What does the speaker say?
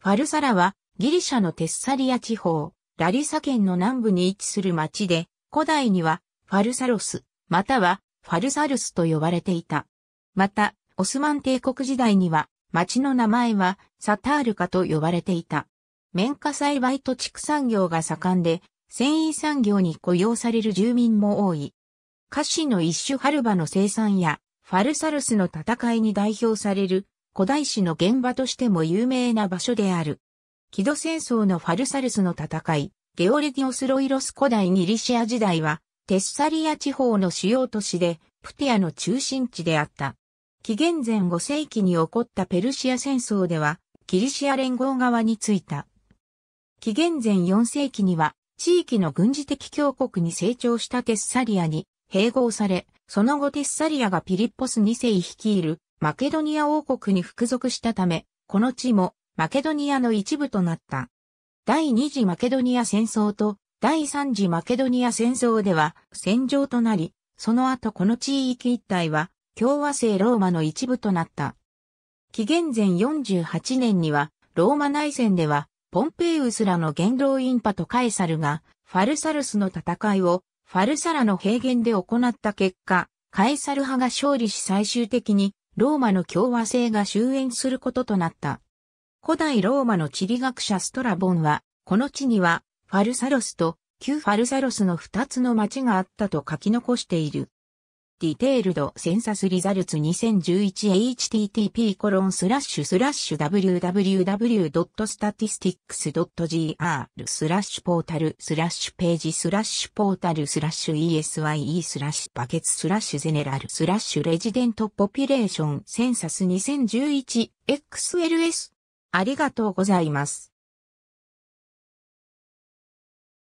ファルサラはギリシャのテッサリア地方、ラリサ県の南部に位置する町で、古代にはファルサロス、またはファルサルスと呼ばれていた。また、オスマン帝国時代には町の名前はサタールカと呼ばれていた。綿花栽培と畜産業が盛んで、繊維産業に雇用される住民も多い。菓子の一種ハルバの生産や、ファルサルスの戦いに代表される古代史の現場としても有名な場所である。木戸戦争のファルサルスの戦い、ゲオレディオスロイロス古代ニリシア時代は、テッサリア地方の主要都市で、プティアの中心地であった。紀元前5世紀に起こったペルシア戦争では、キリシア連合側についた。紀元前4世紀には、地域の軍事的強国に成長したテッサリアに併合され、その後テッサリアがピリッポス2世率いるマケドニア王国に服属したため、この地もマケドニアの一部となった。第二次マケドニア戦争と第三次マケドニア戦争では戦場となり、その後この地域一帯は共和制ローマの一部となった。紀元前48年にはローマ内戦ではポンペイウスらの元老院派とカエサルがファルサルスの戦いをファルサラの平原で行った結果、カエサル派が勝利し最終的にローマの共和制が終焉することとなった。古代ローマの地理学者ストラボンは、この地には、ファルサロスと旧ファルサロスの二つの町があったと書き残している。ディテールドセンサスリザルツ 2011http コロンスラッシュスラッシュ www.statistics.gr スラッシュポータルスラッシュページスラッシュポータルスラッシュ ESYE スラッシュバケツスラッシュゼネラルスラッシュレジデントポピュレーションセンサス 2011XLS ありがとうございます。